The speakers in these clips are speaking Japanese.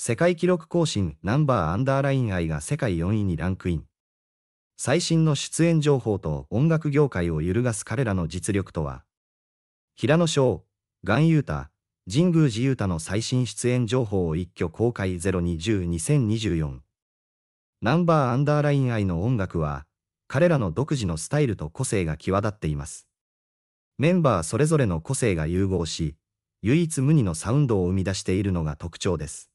世界記録更新ナンバーアンダーライン愛が世界4位にランクイン。最新の出演情報と音楽業界を揺るがす彼らの実力とは、平野翔、岩優太、神宮寺優太の最新出演情報を一挙公開0 2 0 2 0 2 4ナンバーアンダーライン愛の音楽は、彼らの独自のスタイルと個性が際立っています。メンバーそれぞれの個性が融合し、唯一無二のサウンドを生み出しているのが特徴です。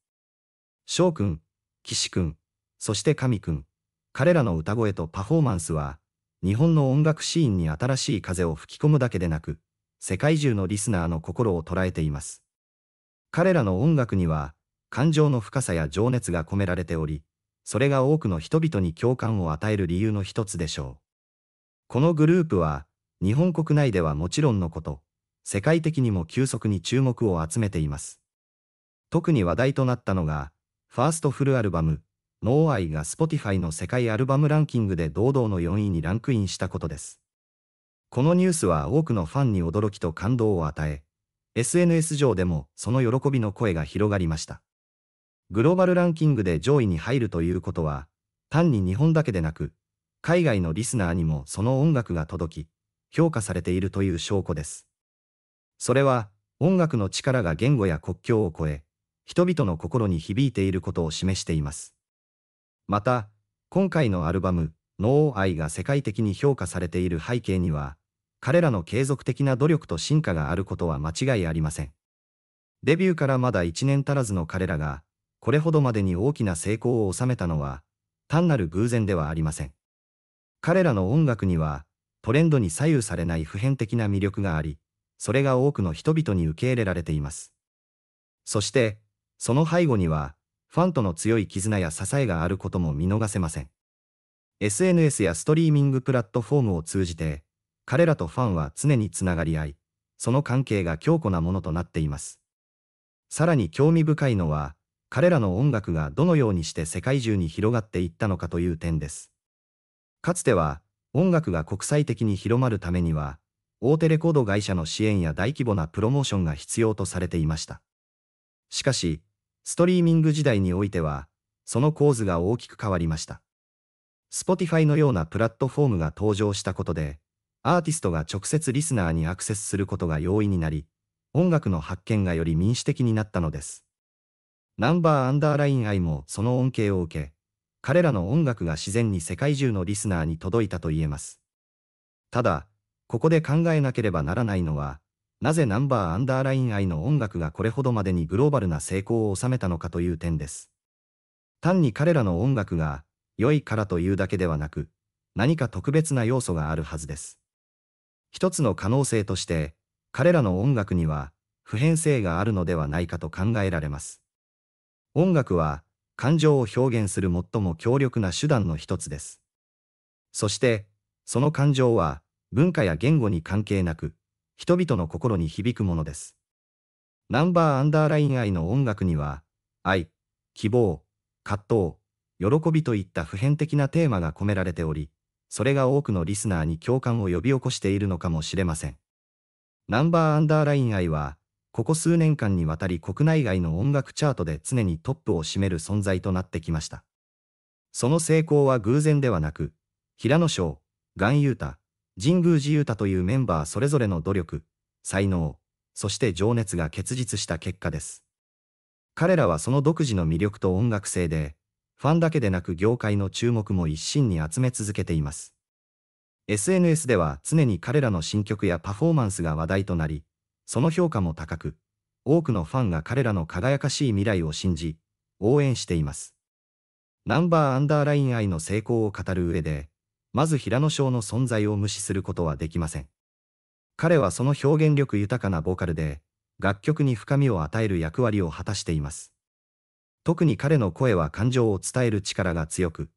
翔くん、岸くん、そして神くん、彼らの歌声とパフォーマンスは、日本の音楽シーンに新しい風を吹き込むだけでなく、世界中のリスナーの心を捉えています。彼らの音楽には、感情の深さや情熱が込められており、それが多くの人々に共感を与える理由の一つでしょう。このグループは、日本国内ではもちろんのこと、世界的にも急速に注目を集めています。特に話題となったのが、ファーストフルアルバム、ノーアイが Spotify の世界アルバムランキングで堂々の4位にランクインしたことです。このニュースは多くのファンに驚きと感動を与え、SNS 上でもその喜びの声が広がりました。グローバルランキングで上位に入るということは、単に日本だけでなく、海外のリスナーにもその音楽が届き、評価されているという証拠です。それは、音楽の力が言語や国境を越え、人々の心に響いていることを示しています。また、今回のアルバム、ノーアイが世界的に評価されている背景には、彼らの継続的な努力と進化があることは間違いありません。デビューからまだ1年足らずの彼らが、これほどまでに大きな成功を収めたのは、単なる偶然ではありません。彼らの音楽には、トレンドに左右されない普遍的な魅力があり、それが多くの人々に受け入れられています。そして、その背後には、ファンとの強い絆や支えがあることも見逃せません。SNS やストリーミングプラットフォームを通じて、彼らとファンは常につながり合い、その関係が強固なものとなっています。さらに興味深いのは、彼らの音楽がどのようにして世界中に広がっていったのかという点です。かつては、音楽が国際的に広まるためには、大手レコード会社の支援や大規模なプロモーションが必要とされていました。しかし、ストリーミング時代においては、その構図が大きく変わりました。Spotify のようなプラットフォームが登場したことで、アーティストが直接リスナーにアクセスすることが容易になり、音楽の発見がより民主的になったのです。ナンバーアンダーライン愛もその恩恵を受け、彼らの音楽が自然に世界中のリスナーに届いたと言えます。ただ、ここで考えなければならないのは、なぜナンバーアンダーライン愛の音楽がこれほどまでにグローバルな成功を収めたのかという点です。単に彼らの音楽が良いからというだけではなく、何か特別な要素があるはずです。一つの可能性として、彼らの音楽には普遍性があるのではないかと考えられます。音楽は感情を表現する最も強力な手段の一つです。そして、その感情は文化や言語に関係なく、人々の心に響くものです。ナンバーアンダーライン愛の音楽には、愛、希望、葛藤、喜びといった普遍的なテーマが込められており、それが多くのリスナーに共感を呼び起こしているのかもしれません。ナンバーアンダーライン愛は、ここ数年間にわたり国内外の音楽チャートで常にトップを占める存在となってきました。その成功は偶然ではなく、平野翔、岩優太、神宮寺勇太というメンバーそれぞれの努力、才能、そして情熱が結実した結果です。彼らはその独自の魅力と音楽性で、ファンだけでなく業界の注目も一身に集め続けています。SNS では常に彼らの新曲やパフォーマンスが話題となり、その評価も高く、多くのファンが彼らの輝かしい未来を信じ、応援しています。ナンバーアンダーライン愛の成功を語る上で、まず平野翔の存在を無視することはできません。彼はその表現力豊かなボーカルで、楽曲に深みを与える役割を果たしています。特に彼の声は感情を伝える力が強く、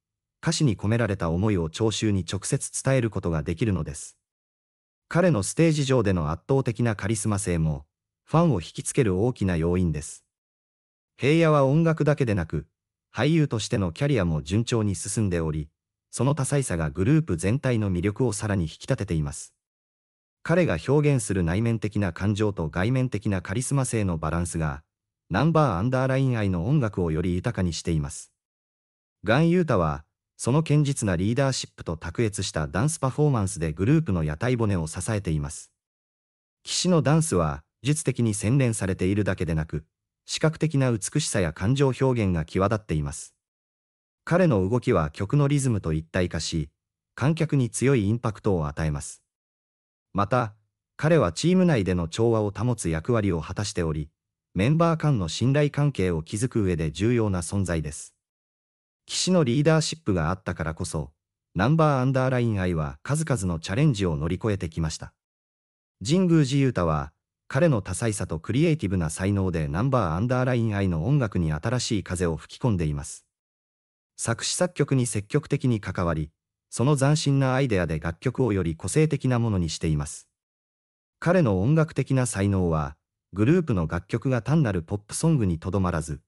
歌詞に込められた思いを聴衆に直接伝えることができるのです。彼のステージ上での圧倒的なカリスマ性も、ファンを引きつける大きな要因です。平野は音楽だけでなく、俳優としてのキャリアも順調に進んでおり、その多彩さがグループ全体の魅力をさらに引き立てています。彼が表現する内面的な感情と外面的なカリスマ性のバランスが、ナンバーアンダーライン愛の音楽をより豊かにしています。ガン・ユータは、その堅実なリーダーシップと卓越したダンスパフォーマンスでグループの屋台骨を支えています。岸のダンスは、術的に洗練されているだけでなく、視覚的な美しさや感情表現が際立っています。彼の動きは曲のリズムと一体化し、観客に強いインパクトを与えます。また、彼はチーム内での調和を保つ役割を果たしており、メンバー間の信頼関係を築く上で重要な存在です。騎士のリーダーシップがあったからこそ、ナンバーアンダーライン愛は数々のチャレンジを乗り越えてきました。神宮寺勇太は、彼の多彩さとクリエイティブな才能でナンバーアンダーライン愛の音楽に新しい風を吹き込んでいます。作詞作曲に積極的に関わり、その斬新なアイデアで楽曲をより個性的なものにしています。彼の音楽的な才能は、グループの楽曲が単なるポップソングにとどまらず、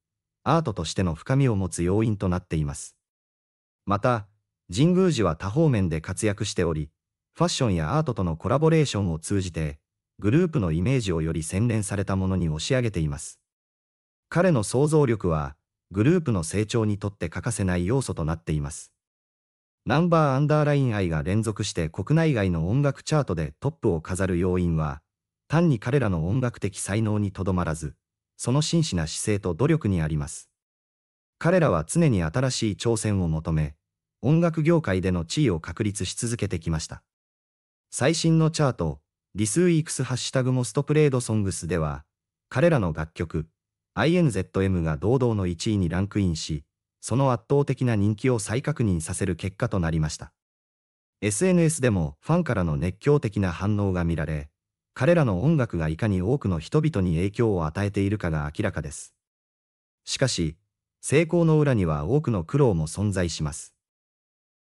アートとしての深みを持つ要因となっています。また、神宮寺は多方面で活躍しており、ファッションやアートとのコラボレーションを通じて、グループのイメージをより洗練されたものに押し上げています。彼の想像力は、グループの成長にとって欠かせない要素となっています。ナンバーアンダーライン愛が連続して国内外の音楽チャートでトップを飾る要因は、単に彼らの音楽的才能にとどまらず、その真摯な姿勢と努力にあります。彼らは常に新しい挑戦を求め、音楽業界での地位を確立し続けてきました。最新のチャート、リスウィークスハッシュタグモストプレードソングスでは、彼らの楽曲、INZM が堂々の1位にランクインし、その圧倒的な人気を再確認させる結果となりました。SNS でもファンからの熱狂的な反応が見られ、彼らの音楽がいかに多くの人々に影響を与えているかが明らかです。しかし、成功の裏には多くの苦労も存在します。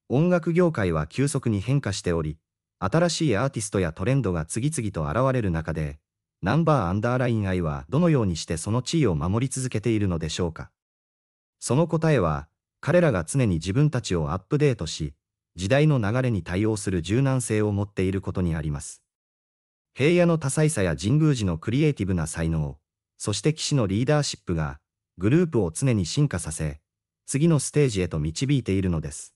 音楽業界は急速に変化しており、新しいアーティストやトレンドが次々と現れる中で、ナンバーアンダーライン I はどのようにしてその地位を守り続けているのでしょうか。その答えは、彼らが常に自分たちをアップデートし、時代の流れに対応する柔軟性を持っていることにあります。平野の多彩さや神宮寺のクリエイティブな才能、そして騎士のリーダーシップが、グループを常に進化させ、次のステージへと導いているのです。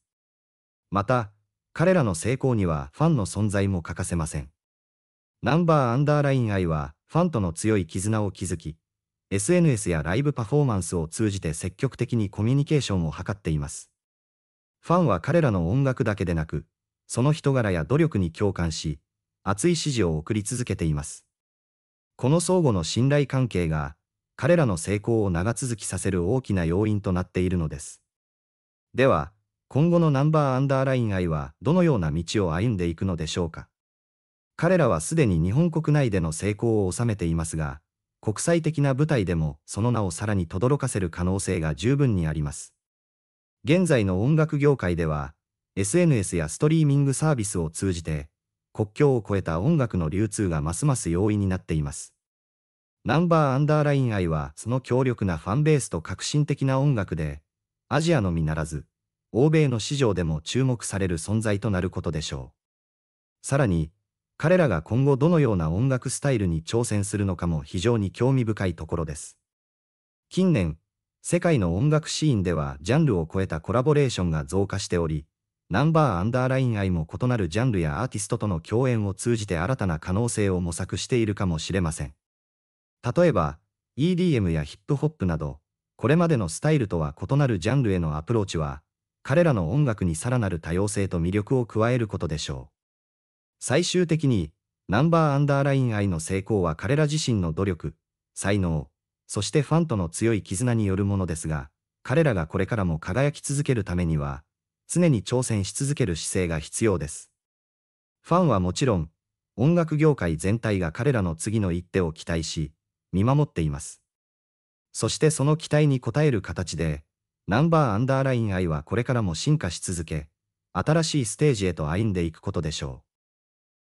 また、彼らの成功にはファンの存在も欠かせません。ナンバーアンダーライン愛は、ファンとの強い絆を築き、SNS やライブパフォーマンスを通じて積極的にコミュニケーションを図っています。ファンは彼らの音楽だけでなく、その人柄や努力に共感し、熱い支持を送り続けています。この相互の信頼関係が、彼らの成功を長続きさせる大きな要因となっているのです。では、今後のナンバーアンダーライン愛はどのような道を歩んでいくのでしょうか。彼らはすでに日本国内での成功を収めていますが、国際的な舞台でもその名をさらに轟かせる可能性が十分にあります。現在の音楽業界では、SNS やストリーミングサービスを通じて、国境を越えた音楽の流通がますます容易になっています。ナンバーアンダーライン愛はその強力なファンベースと革新的な音楽で、アジアのみならず、欧米の市場でも注目される存在となることでしょう。さらに、彼らが今後どのような音楽スタイルに挑戦するのかも非常に興味深いところです。近年、世界の音楽シーンではジャンルを超えたコラボレーションが増加しており、ナンバーアンダーライン愛も異なるジャンルやアーティストとの共演を通じて新たな可能性を模索しているかもしれません。例えば、EDM やヒップホップなど、これまでのスタイルとは異なるジャンルへのアプローチは、彼らの音楽にさらなる多様性と魅力を加えることでしょう。最終的に、ナンバーアンダーライン愛の成功は彼ら自身の努力、才能、そしてファンとの強い絆によるものですが、彼らがこれからも輝き続けるためには、常に挑戦し続ける姿勢が必要です。ファンはもちろん、音楽業界全体が彼らの次の一手を期待し、見守っています。そしてその期待に応える形で、ナンバーアンダーライン愛はこれからも進化し続け、新しいステージへと歩んでいくことでしょう。